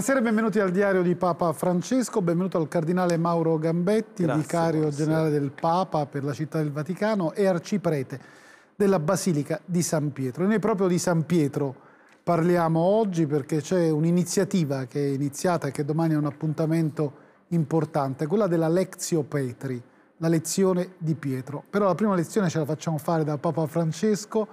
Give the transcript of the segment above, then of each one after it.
Buonasera e benvenuti al diario di Papa Francesco, benvenuto al Cardinale Mauro Gambetti, Grazie, vicario buonasera. generale del Papa per la città del Vaticano e arciprete della Basilica di San Pietro. E noi proprio di San Pietro parliamo oggi perché c'è un'iniziativa che è iniziata e che domani è un appuntamento importante, quella della Lectio Petri, la lezione di Pietro. Però la prima lezione ce la facciamo fare da Papa Francesco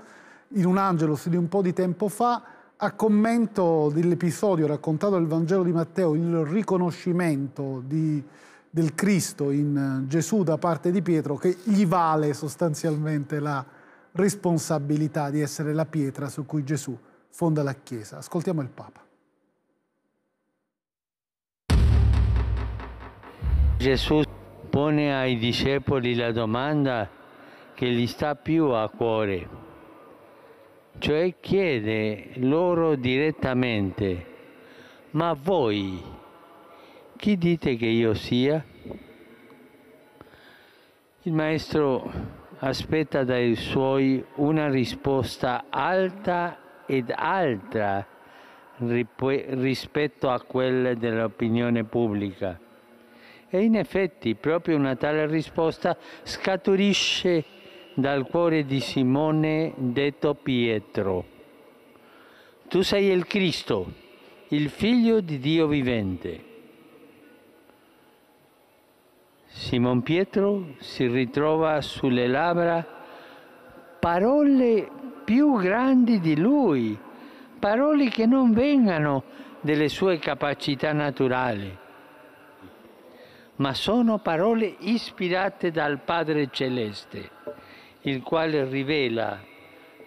in un angelus di un po' di tempo fa a commento dell'episodio raccontato nel Vangelo di Matteo, il riconoscimento di, del Cristo in eh, Gesù da parte di Pietro, che gli vale sostanzialmente la responsabilità di essere la pietra su cui Gesù fonda la Chiesa. Ascoltiamo il Papa. Gesù pone ai discepoli la domanda che gli sta più a cuore cioè chiede loro direttamente, ma voi chi dite che io sia? Il maestro aspetta dai suoi una risposta alta ed altra rispetto a quelle dell'opinione pubblica. E in effetti proprio una tale risposta scaturisce dal cuore di Simone detto Pietro. Tu sei il Cristo, il figlio di Dio vivente. Simon Pietro si ritrova sulle labbra parole più grandi di lui, parole che non vengano delle sue capacità naturali, ma sono parole ispirate dal Padre Celeste il quale rivela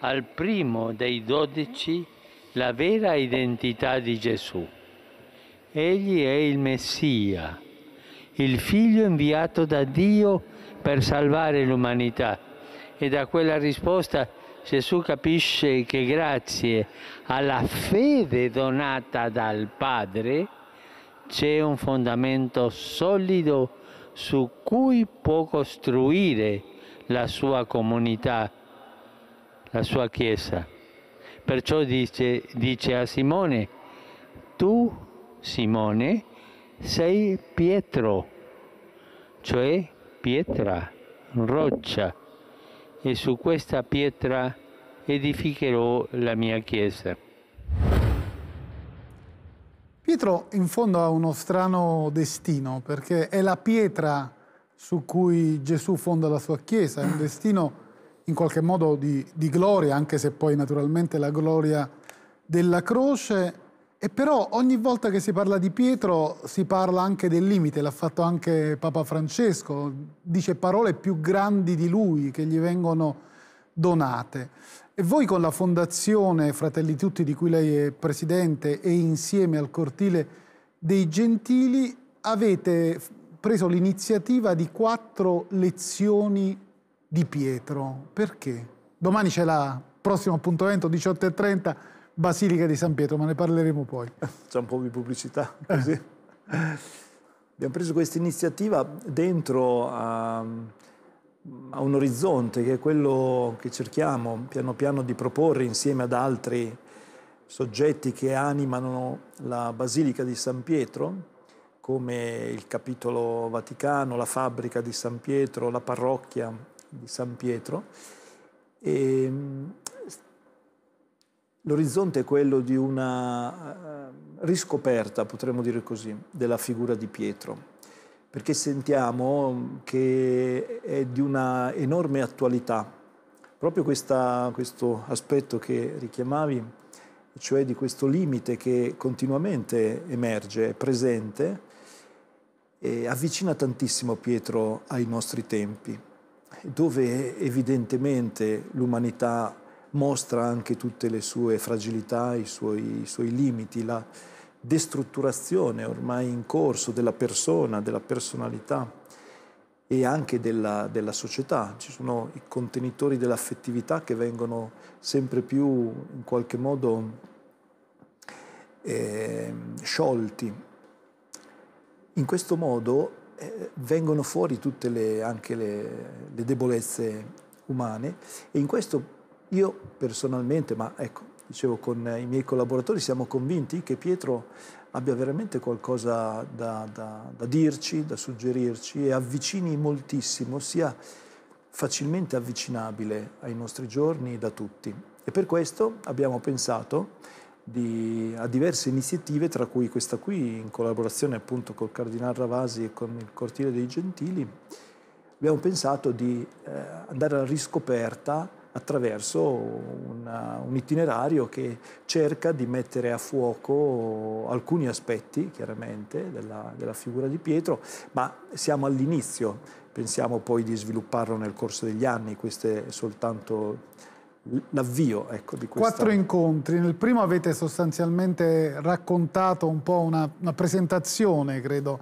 al primo dei dodici la vera identità di Gesù. Egli è il Messia, il figlio inviato da Dio per salvare l'umanità. E da quella risposta Gesù capisce che grazie alla fede donata dal Padre c'è un fondamento solido su cui può costruire la sua comunità, la sua chiesa. Perciò dice, dice a Simone, tu Simone sei Pietro, cioè pietra, roccia, e su questa pietra edificherò la mia chiesa. Pietro in fondo ha uno strano destino perché è la pietra su cui Gesù fonda la sua Chiesa, è un destino in qualche modo di, di gloria, anche se poi naturalmente la gloria della croce e però ogni volta che si parla di Pietro si parla anche del limite, l'ha fatto anche Papa Francesco, dice parole più grandi di lui che gli vengono donate. E voi con la fondazione Fratelli Tutti di cui lei è presidente e insieme al cortile dei Gentili avete preso l'iniziativa di quattro lezioni di Pietro. Perché? Domani c'è la prossimo appuntamento 18.30 Basilica di San Pietro, ma ne parleremo poi. C'è un po' di pubblicità così. Abbiamo preso questa iniziativa dentro a, a un orizzonte che è quello che cerchiamo piano piano di proporre insieme ad altri soggetti che animano la Basilica di San Pietro come il capitolo vaticano, la fabbrica di San Pietro, la parrocchia di San Pietro. Ehm, l'orizzonte è quello di una eh, riscoperta, potremmo dire così, della figura di Pietro, perché sentiamo che è di una enorme attualità. Proprio questa, questo aspetto che richiamavi, cioè di questo limite che continuamente emerge, è presente, eh, avvicina tantissimo Pietro ai nostri tempi, dove evidentemente l'umanità mostra anche tutte le sue fragilità, i suoi, i suoi limiti, la destrutturazione ormai in corso della persona, della personalità e anche della, della, società. Ci sono i contenitori dell'affettività che vengono sempre più in qualche modo eh, sciolti in questo modo eh, vengono fuori tutte le, anche le, le debolezze umane e in questo io personalmente, ma ecco, dicevo con i miei collaboratori, siamo convinti che Pietro abbia veramente qualcosa da, da, da, dirci, da suggerirci e avvicini moltissimo, sia facilmente avvicinabile ai nostri giorni da tutti. E per questo abbiamo pensato di, a diverse iniziative, tra cui questa qui, in collaborazione appunto col Cardinal Ravasi e con il Cortile dei Gentili, abbiamo pensato di eh, andare alla riscoperta attraverso una, un itinerario che cerca di mettere a fuoco alcuni aspetti, chiaramente, della, della figura di Pietro, ma siamo all'inizio, pensiamo poi di svilupparlo nel corso degli anni, questo è soltanto l'avvio ecco, di questo. Quattro incontri, nel primo avete sostanzialmente raccontato un po' una, una presentazione, credo,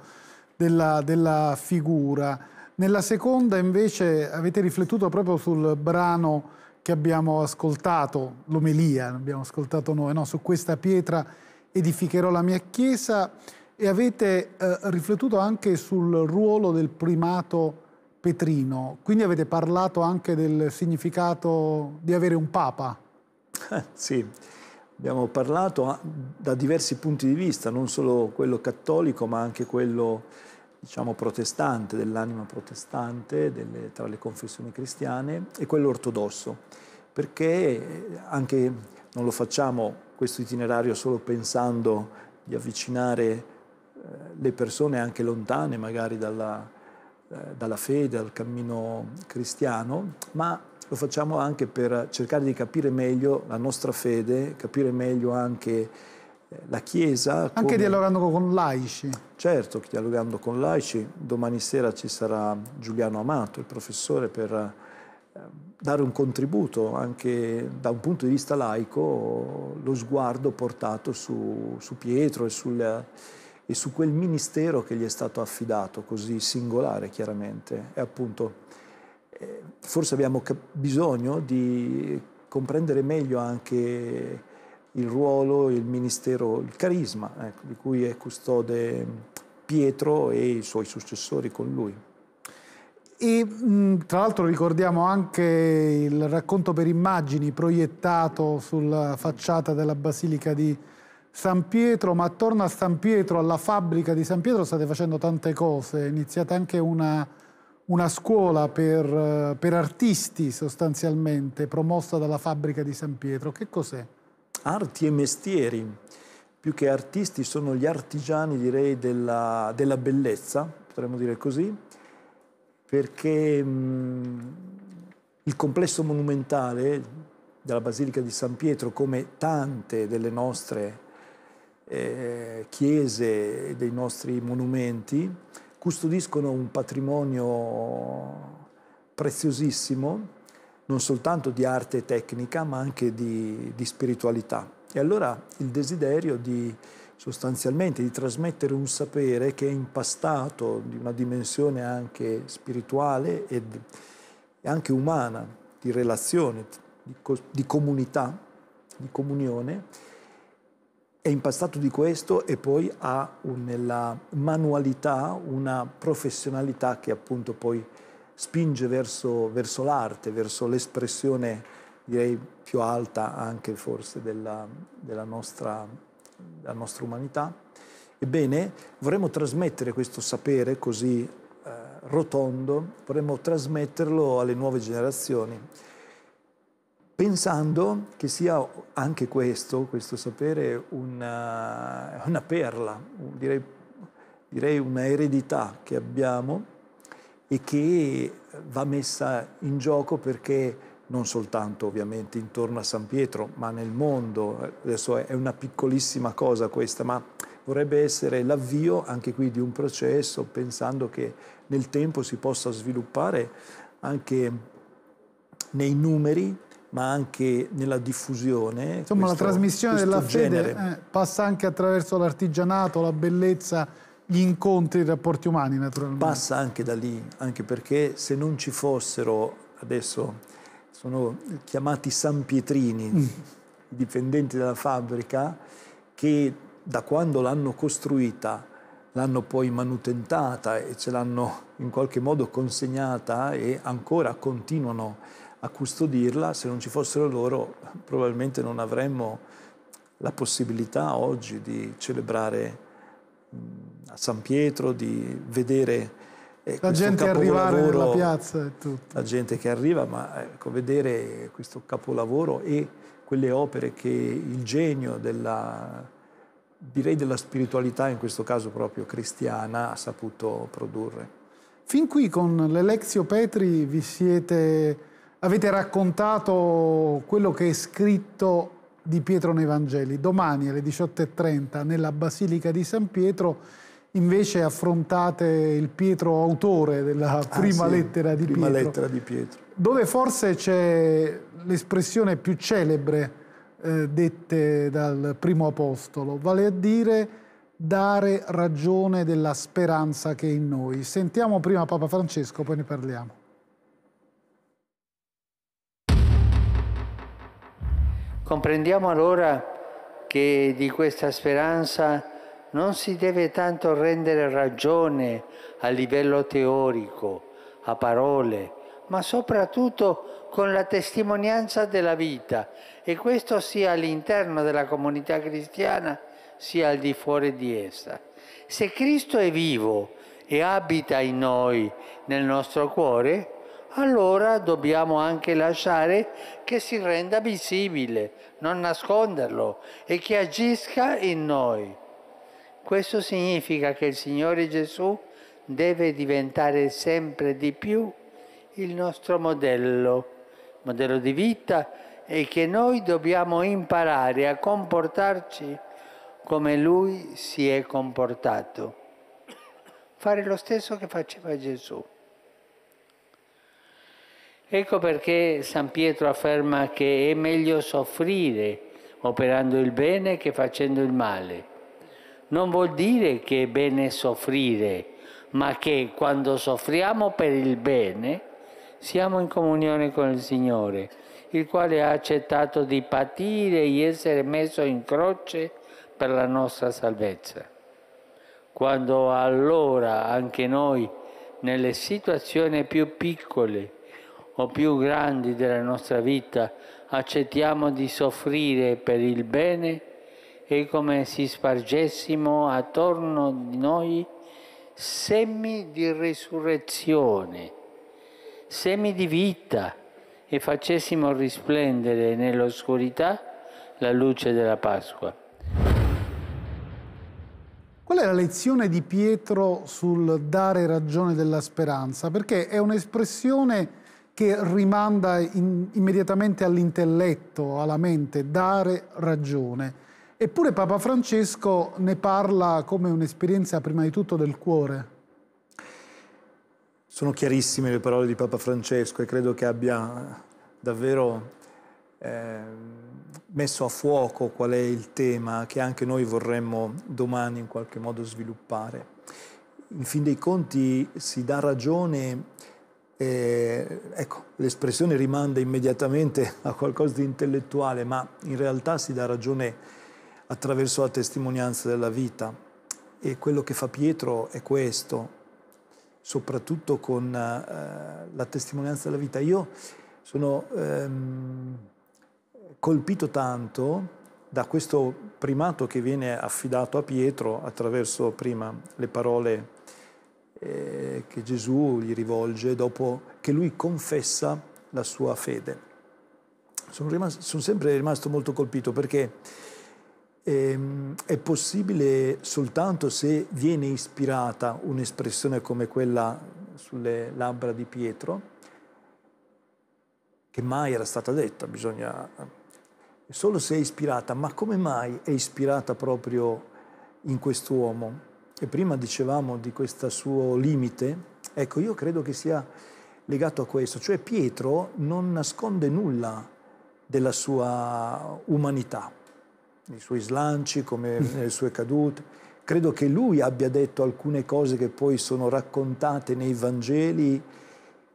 della, della, figura. Nella seconda invece avete riflettuto proprio sul brano che abbiamo ascoltato, l'omelia, abbiamo ascoltato noi, no? su questa pietra edificherò la mia chiesa e avete eh, riflettuto anche sul ruolo del primato Petrino. Quindi avete parlato anche del significato di avere un Papa. sì, abbiamo parlato da diversi punti di vista, non solo quello cattolico, ma anche quello diciamo protestante, dell'anima protestante, delle, tra le confessioni cristiane, e quello ortodosso, perché eh, anche non lo facciamo questo itinerario solo pensando di avvicinare eh, le persone anche lontane magari dalla, eh, dalla fede al cammino cristiano, ma lo facciamo anche per cercare di capire meglio la nostra fede, capire meglio anche eh, la Chiesa. Anche come... dialogando con laici. Certo, dialogando con laici. Domani sera ci sarà Giuliano Amato, il professore, per eh, dare un contributo anche da un punto di vista laico, lo sguardo portato su, su Pietro e sul e su quel ministero che gli è stato affidato, così singolare chiaramente. E appunto, eh, forse abbiamo bisogno di comprendere meglio anche il ruolo, il ministero, il carisma ecco, di cui è custode Pietro e i suoi successori con lui. E mm, tra l'altro ricordiamo anche il racconto per immagini proiettato sulla facciata della Basilica di San Pietro, ma attorno a San Pietro, alla fabbrica di San Pietro state facendo tante cose, iniziate anche una, una scuola per, eh, per, artisti sostanzialmente, promossa dalla fabbrica di San Pietro, che cos'è? Arti e mestieri, più che artisti sono gli artigiani direi della, della bellezza, potremmo dire così, perché mh, mm, il complesso monumentale della Basilica di San Pietro, come tante delle nostre eh, chiese e dei nostri monumenti custodiscono un patrimonio preziosissimo, non soltanto di arte e tecnica, ma anche di, di spiritualità. E allora il desiderio di sostanzialmente di trasmettere un sapere che è impastato di una dimensione anche spirituale e anche umana, di relazione, di, co di comunità, di comunione, è impastato di questo e poi ha nella manualità una professionalità che appunto poi spinge verso, verso l'arte, verso l'espressione direi più alta anche forse della, della, nostra, della nostra umanità. Ebbene, vorremmo trasmettere questo sapere così eh, rotondo, vorremmo trasmetterlo alle nuove generazioni pensando che sia anche questo, questo sapere, una, eh, una perla, direi, direi una eredità che abbiamo e che va messa in gioco perché non soltanto ovviamente intorno a San Pietro, ma nel mondo, adesso è una piccolissima cosa questa, ma vorrebbe essere l'avvio anche qui di un processo pensando che nel tempo si possa sviluppare anche nei numeri ma anche nella diffusione. Insomma, questo, la trasmissione della genere. fede eh, passa anche attraverso l'artigianato, la bellezza, gli incontri, i rapporti umani, naturalmente. Passa anche da lì, anche perché se non ci fossero adesso sono chiamati San Pietrini, mm. dipendenti della fabbrica, che da quando l'hanno costruita, l'hanno poi manutentata e ce l'hanno in qualche modo consegnata e ancora continuano a a custodirla, se non ci fossero loro probabilmente non avremmo la possibilità oggi di celebrare a San Pietro, di vedere eh, la gente arrivare nella piazza e tutto. La gente che arriva, ma ecco, vedere questo capolavoro e quelle opere che il genio della, direi della spiritualità, in questo caso proprio cristiana, ha saputo produrre. Fin qui con l'Elexio Petri vi siete avete raccontato quello che è scritto di Pietro nei Vangeli. Domani alle 18.30 nella Basilica di San Pietro invece affrontate il Pietro autore della ah, prima, ah, sì, lettera, di prima Pietro, lettera, di Pietro, dove forse c'è l'espressione più celebre eh, dette dal primo apostolo, vale a dire dare ragione della speranza che è in noi. Sentiamo prima Papa Francesco, poi ne parliamo. Comprendiamo allora che di questa speranza non si deve tanto rendere ragione a livello teorico, a parole, ma soprattutto con la testimonianza della vita e questo sia all'interno della comunità cristiana sia al di fuori di essa. Se Cristo è vivo e abita in noi, nel nostro cuore, allora dobbiamo anche lasciare che si renda visibile, non nasconderlo e che agisca in noi. Questo significa che il Signore Gesù deve diventare sempre di più il nostro modello, modello di vita e che noi dobbiamo imparare a comportarci come Lui si è comportato. Fare lo stesso che faceva Gesù. Ecco perché San Pietro afferma che è meglio soffrire operando il bene che facendo il male. Non vuol dire che è bene soffrire, ma che quando soffriamo per il bene siamo in comunione con il Signore, il quale ha accettato di patire e essere messo in croce per la nostra salvezza. Quando allora anche noi, nelle situazioni più piccole, o più grandi della nostra vita, accettiamo di soffrire per il bene e come si spargessimo attorno di noi semi di risurrezione, semi di vita e facessimo risplendere nell'oscurità la luce della Pasqua. Qual è la lezione di Pietro sul dare ragione della speranza? Perché è un'espressione che rimanda in, immediatamente all'intelletto, alla mente, dare ragione. Eppure Papa Francesco ne parla come un'esperienza prima di tutto del cuore. Sono chiarissime le parole di Papa Francesco e credo che abbia eh, davvero eh, messo a fuoco qual è il tema che anche noi vorremmo domani in qualche modo sviluppare. In fin dei conti si dà ragione e, ecco, l'espressione rimanda immediatamente a qualcosa di intellettuale, ma in realtà si dà ragione attraverso la testimonianza della vita. E quello che fa Pietro è questo, soprattutto con eh, la testimonianza della vita. Io sono ehm, colpito tanto da questo primato che viene affidato a Pietro attraverso prima le parole eh, che Gesù gli rivolge dopo che lui confessa la sua fede. Sono, rimasto, sono sempre rimasto molto colpito perché ehm, è possibile soltanto se viene ispirata un'espressione come quella sulle labbra di Pietro, che mai era stata detta, bisogna... solo se è ispirata, ma come mai è ispirata proprio in quest'uomo? E prima dicevamo di questo suo limite, ecco io credo che sia legato a questo, cioè Pietro non nasconde nulla della sua umanità, i suoi slanci, come mm. le sue cadute. Credo che lui abbia detto alcune cose che poi sono raccontate nei Vangeli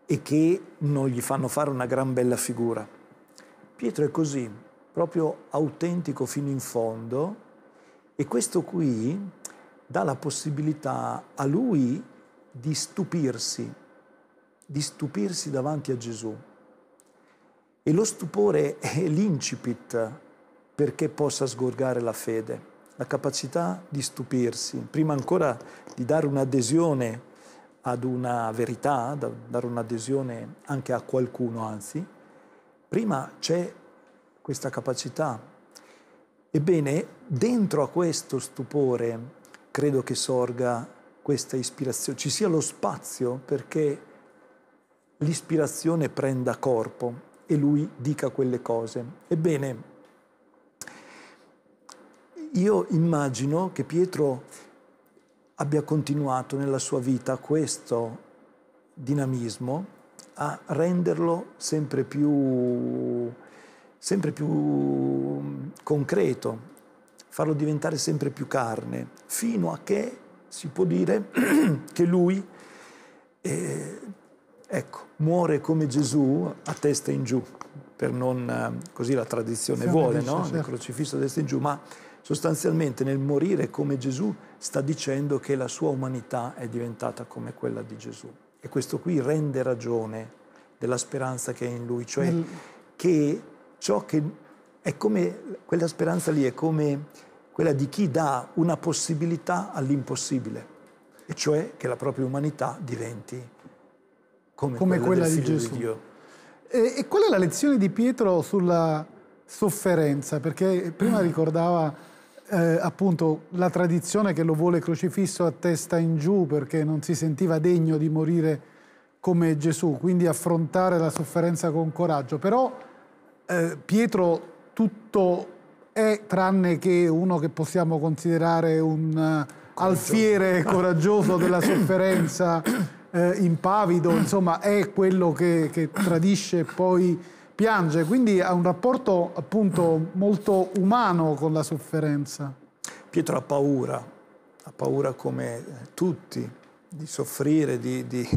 e che non gli fanno fare una gran bella figura. Pietro è così, proprio autentico fino in fondo e questo qui dà la possibilità a lui di stupirsi, di stupirsi davanti a Gesù. E lo stupore è l'incipit perché possa sgorgare la fede, la capacità di stupirsi, prima ancora di dare un'adesione ad una verità, da dare un'adesione anche a qualcuno, anzi, prima c'è questa capacità. Ebbene, dentro a questo stupore credo che sorga questa ispirazione, ci sia lo spazio perché l'ispirazione prenda corpo e lui dica quelle cose. Ebbene, io immagino che Pietro abbia continuato nella sua vita questo dinamismo a renderlo sempre più, sempre più concreto, farlo diventare sempre più carne, fino a che si può dire che lui eh, ecco, muore come Gesù a testa in giù, per non, eh, così la tradizione sì, vuole, no? Certo. Il crocifisso a testa in giù, ma sostanzialmente nel morire come Gesù sta dicendo che la sua umanità è diventata come quella di Gesù. E questo qui rende ragione della speranza che è in lui, cioè Nel... che ciò che è come, quella speranza lì è come quella di chi dà una possibilità all'impossibile, e cioè che la propria umanità diventi come, come quella, quella di Gesù. Di e, e, qual è la lezione di Pietro sulla sofferenza? Perché prima mm. ricordava eh, appunto la tradizione che lo vuole crocifisso a testa in giù perché non si sentiva degno di morire come Gesù, quindi affrontare la sofferenza con coraggio. Però eh, Pietro tutto è tranne che uno che possiamo considerare un eh, alfiere coraggioso della sofferenza eh, impavido, insomma è quello che, che tradisce e poi piange, quindi ha un rapporto appunto molto umano con la sofferenza. Pietro ha paura, ha paura come tutti di soffrire, di, di,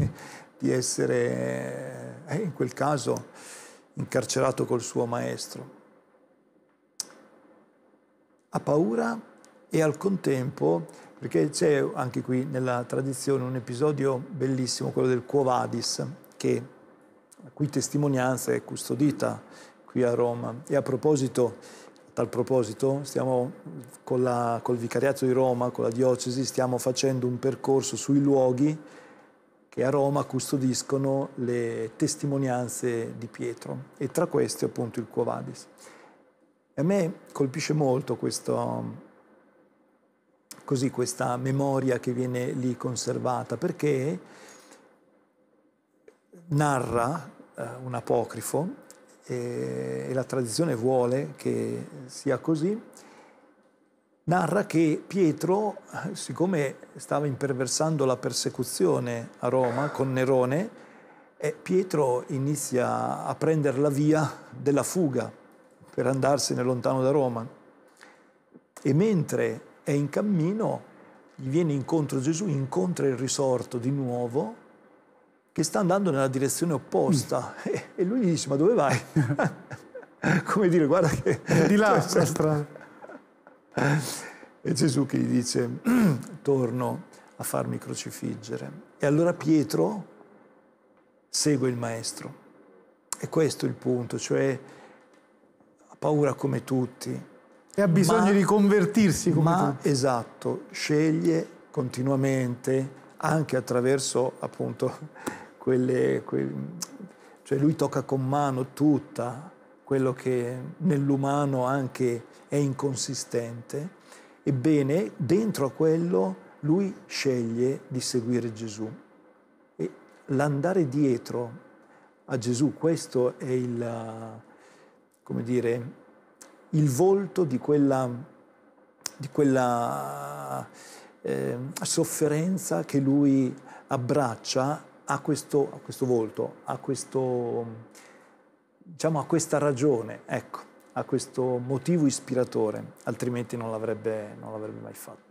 di essere eh, in quel caso incarcerato col suo maestro ha paura e al contempo, perché c'è anche qui nella tradizione un episodio bellissimo, quello del Cuovadis, che, la cui testimonianza è custodita qui a Roma. E a proposito, a tal proposito, stiamo con la, col Vicariato di Roma, con la diocesi, stiamo facendo un percorso sui luoghi che a Roma custodiscono le testimonianze di Pietro e tra questi appunto il Quo Vadis. E a me colpisce molto questo, così, questa memoria che viene lì conservata, perché narra eh, un apocrifo, e, e la tradizione vuole che sia così, narra che Pietro, siccome stava imperversando la persecuzione a Roma con Nerone, eh, Pietro inizia a prendere la via della fuga per andarsene lontano da Roma. E mentre è in cammino, gli viene incontro Gesù, incontra il risorto di nuovo, che sta andando nella direzione opposta. Mm. E, e, lui gli dice, ma dove vai? Come dire, guarda che... Di là, cioè, strada. E Gesù che gli dice, torno a farmi crocifiggere. E allora Pietro segue il maestro. E questo è il punto, cioè paura come tutti. E ha bisogno ma, di convertirsi come ma, tutti. Esatto, sceglie continuamente, anche attraverso appunto quelle... Que... Cioè lui tocca con mano tutta quello che nell'umano anche è inconsistente. Ebbene, dentro a quello lui sceglie di seguire Gesù. E l'andare dietro a Gesù, questo è il come dire, il volto di quella, di quella eh, sofferenza che lui abbraccia a questo, a questo volto, a, questo, diciamo, a questa ragione, ecco, a questo motivo ispiratore, altrimenti non l'avrebbe, non l'avrebbe mai fatto.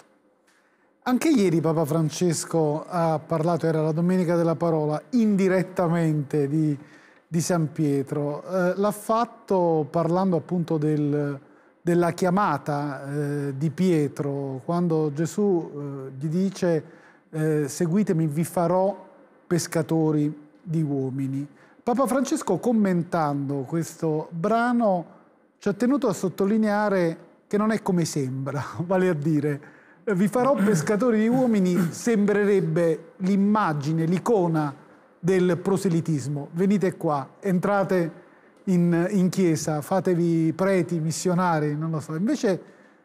Anche ieri Papa Francesco ha parlato, era la domenica della parola, indirettamente di di San Pietro. Eh, l'ha fatto parlando appunto del, della chiamata eh, di Pietro, quando Gesù eh, gli dice eh, seguitemi, vi farò pescatori di uomini. Papa Francesco commentando questo brano ci ha tenuto a sottolineare che non è come sembra, vale a dire vi farò pescatori di uomini sembrerebbe l'immagine, l'icona del proselitismo. Venite qua, entrate in, in chiesa, fatevi preti, missionari, non lo so. Invece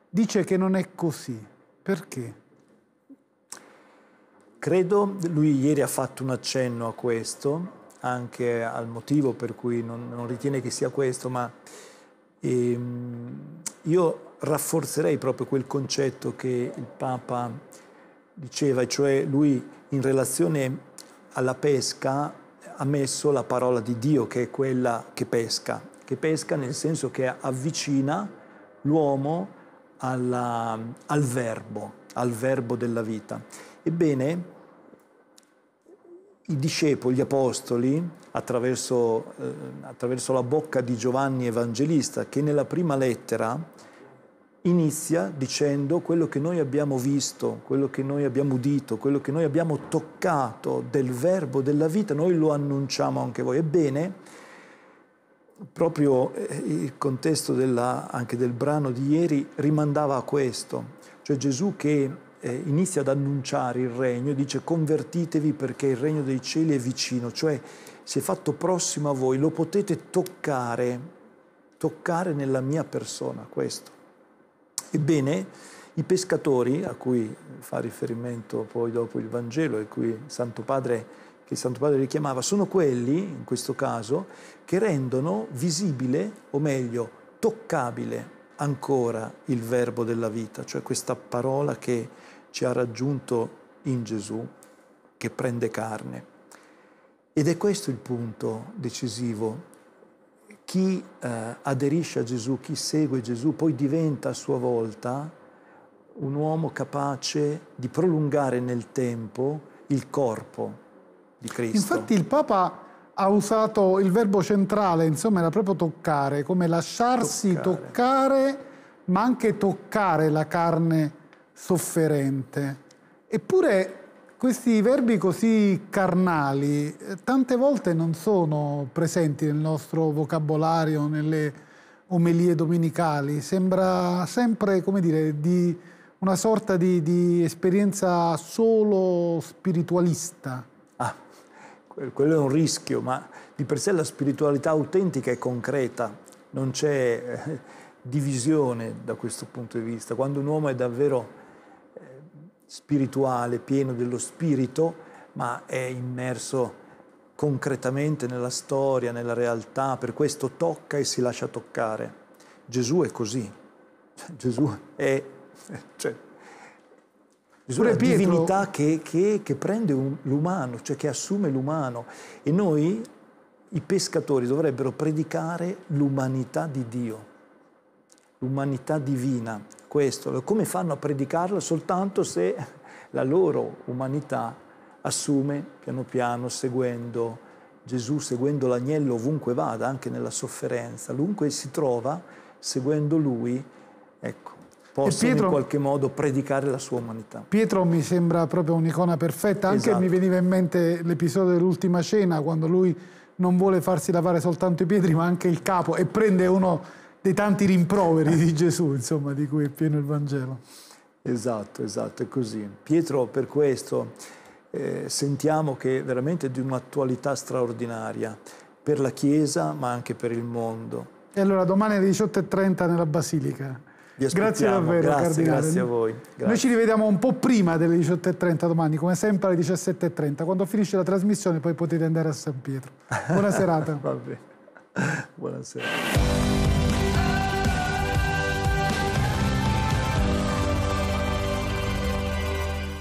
dice che non è così. Perché? Credo, lui ieri ha fatto un accenno a questo, anche al motivo per cui non, non ritiene che sia questo, ma ehm, io rafforzerei proprio quel concetto che il Papa diceva, cioè lui in relazione alla pesca ha messo la parola di Dio che è quella che pesca, che pesca nel senso che avvicina l'uomo alla, al verbo, al verbo della vita. Ebbene, i discepoli, gli apostoli, attraverso, eh, attraverso la bocca di Giovanni Evangelista, che nella prima lettera inizia dicendo quello che noi abbiamo visto, quello che noi abbiamo udito, quello che noi abbiamo toccato del verbo della vita, noi lo annunciamo anche voi. Ebbene, proprio eh, il contesto della, anche del brano di ieri rimandava a questo, cioè Gesù che eh, inizia ad annunciare il regno, dice convertitevi perché il regno dei cieli è vicino, cioè si è fatto prossimo a voi, lo potete toccare, toccare nella mia persona questo. Ebbene, i pescatori, a cui fa riferimento poi dopo il Vangelo e cui Santo Padre, che Santo Padre richiamava, sono quelli, in questo caso, che rendono visibile, o meglio, toccabile ancora il verbo della vita, cioè questa parola che ci ha raggiunto in Gesù, che prende carne. Ed è questo il punto decisivo chi eh, aderisce a Gesù, chi segue Gesù, poi diventa a sua volta un uomo capace di prolungare nel tempo il corpo di Cristo. Infatti il Papa ha usato il verbo centrale, insomma era proprio toccare, come lasciarsi toccare, toccare ma anche toccare la carne sofferente. Eppure questi verbi così carnali eh, tante volte non sono presenti nel nostro vocabolario, nelle omelie domenicali, sembra sempre, come dire, di una sorta di, di esperienza solo spiritualista. Ah, quello è un rischio, ma di per sé la spiritualità autentica è concreta, non c'è eh, divisione da questo punto di vista. Quando un uomo è davvero spirituale, pieno dello spirito, ma è immerso concretamente nella storia, nella realtà, per questo tocca e si lascia toccare. Gesù è così. Cioè, Gesù è... Cioè, Gesù è la Pietro... divinità che, che, che prende l'umano, cioè che assume l'umano. E noi, i pescatori, dovrebbero predicare l'umanità di Dio, l'umanità divina questo, come fanno a predicarla soltanto se la loro umanità assume piano piano, seguendo Gesù, seguendo l'agnello ovunque vada, anche nella sofferenza, ovunque si trova, seguendo lui, ecco, possono Pietro, in qualche modo predicare la sua umanità. Pietro mi sembra proprio un'icona perfetta, anche esatto. mi veniva in mente l'episodio dell'ultima cena, quando lui non vuole farsi lavare soltanto i piedi ma anche il capo e prende uno dei tanti rimproveri di Gesù, insomma, di cui è pieno il Vangelo. Esatto, esatto, è così. Pietro per questo eh, sentiamo che è veramente di un'attualità straordinaria per la Chiesa ma anche per il mondo. E allora domani alle 18.30 nella Basilica. Grazie davvero, grazie, Cardinale. Grazie a voi. Grazie. Noi ci rivediamo un po' prima delle 18.30 domani, come sempre alle 17.30. Quando finisce la trasmissione poi potete andare a San Pietro. Buona serata. Buona serata.